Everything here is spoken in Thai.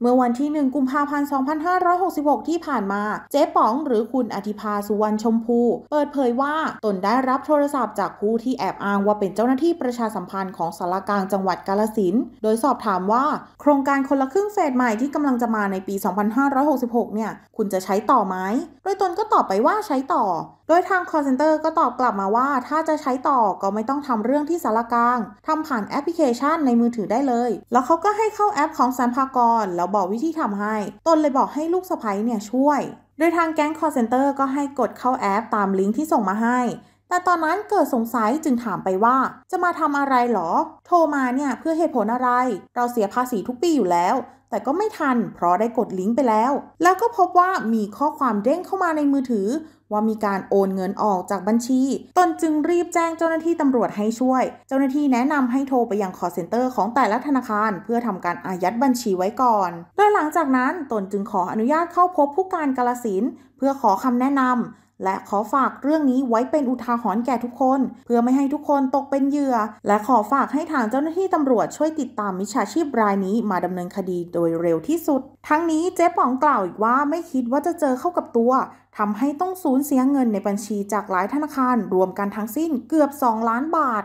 เมื่อวันที่ 1 กุมภาพันธ์ 2566 ที่ผ่านมา เจ๊ป๋องหรือคุณอธิภาสุวรรณชมพู เปิดเผยว่าตนได้รับโทรศัพท์จากผู้ที่แอบอ้างว่าเป็นเจ้าหน้าที่ประชาสัมพันธ์ของสารกลางจังหวัดกาลสินโดยสอบถามว่า โครงการคนละครึ่งเฟสใหม่ที่กำลังจะมาในปี 2566 เนี่ย คุณจะใช้ต่อไหมโดยตนก็ตอบไปว่าใช้ต่อโดยทาง call center ก็ตอบกลับมาว่าถ้าจะใช้ต่อก็ไม่ต้องทำเรื่องที่สารกลางทำผ่านแอปพลิเคชันในมือถือได้เลย แล้วเขาก็ให้เข้าแอปของสรรพากร แล้วบอกวิธีทำให้ ตนเลยบอกให้ลูกสะใภ้เนี่ยช่วย โดยทางแก๊ง call center ก็ให้กดเข้าแอปตามลิงก์ที่ส่งมาให้ แต่ตอนนั้นเกิดสงสัยจึงถามไปว่า จะมาทำอะไรหรอ โทรมาเนี่ยเพื่อเหตุผลอะไร เราเสียภาษีทุกปีอยู่แล้ว แต่ก็ไม่ทัน เพราะได้กดลิงก์ไปแล้ว แล้วก็พบว่ามีข้อความเด้งเข้ามาในมือถือว่ามีการโอนเงินออกจากบัญชี ตนจึงรีบแจ้งเจ้าหน้าที่ตำรวจให้ช่วย เจ้าหน้าที่แนะนำให้โทรไปยังคอเซ็นเตอร์ของแต่ละธนาคาร เพื่อทำการอายัดบัญชีไว้ก่อนโดยหลังจากนั้น ตนจึงขออนุญาตเข้าพบผู้การกาลสินเพื่อขอคำแนะนำและขอฝากเรื่องนี้ไว้เป็นอุทาหรณ์แก่ทุกคน เพื่อไม่ให้ทุกคนตกเป็นเหยื่อ และขอฝากให้ทางเจ้าหน้าที่ตำรวจช่วยติดตามมิจฉาชีพรายนี้มาดำเนินคดีโดยเร็วที่สุด ทั้งนี้เจ๊ป๋องกล่าวอีกว่าไม่คิดว่าจะเจอเข้ากับตัวทำให้ต้องสูญเสียเงินในบัญชีจากหลายธนาคาร รวมกันทั้งสิ้นเกือบ 2 ล้านบาท